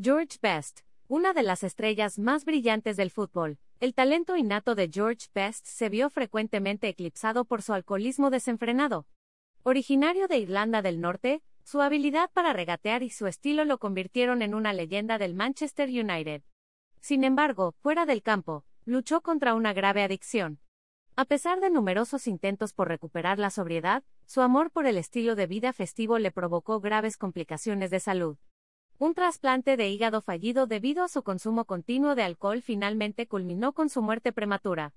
George Best, una de las estrellas más brillantes del fútbol, el talento innato de George Best se vio frecuentemente eclipsado por su alcoholismo desenfrenado. Originario de Irlanda del Norte, su habilidad para regatear y su estilo lo convirtieron en una leyenda del Manchester United. Sin embargo, fuera del campo, luchó contra una grave adicción. A pesar de numerosos intentos por recuperar la sobriedad, su amor por el estilo de vida festivo le provocó graves complicaciones de salud. Un trasplante de hígado fallido debido a su consumo continuo de alcohol finalmente culminó con su muerte prematura.